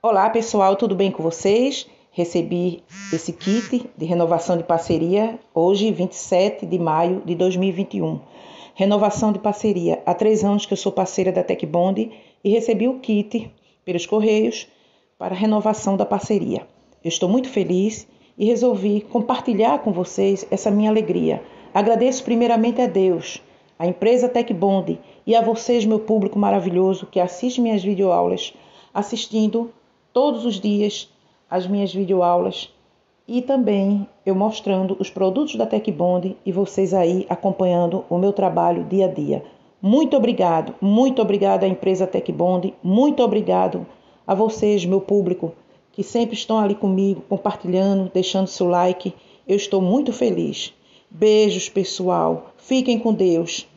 Olá pessoal, tudo bem com vocês? Recebi esse kit de renovação de parceria hoje, 27 de maio de 2021. Renovação de parceria. Há três anos que eu sou parceira da Techbond e recebi o kit pelos Correios para renovação da parceria. Eu estou muito feliz e resolvi compartilhar com vocês essa minha alegria. Agradeço primeiramente a Deus, a empresa Techbond e a vocês, meu público maravilhoso que assiste minhas videoaulas, assistindo todos os dias as minhas videoaulas e também eu mostrando os produtos da Tecbond e vocês aí acompanhando o meu trabalho dia a dia. Muito obrigado, muito obrigado à empresa Tecbond, muito obrigado a vocês, meu público, que sempre estão ali comigo, compartilhando, deixando seu like. Eu estou muito feliz. Beijos, pessoal. Fiquem com Deus.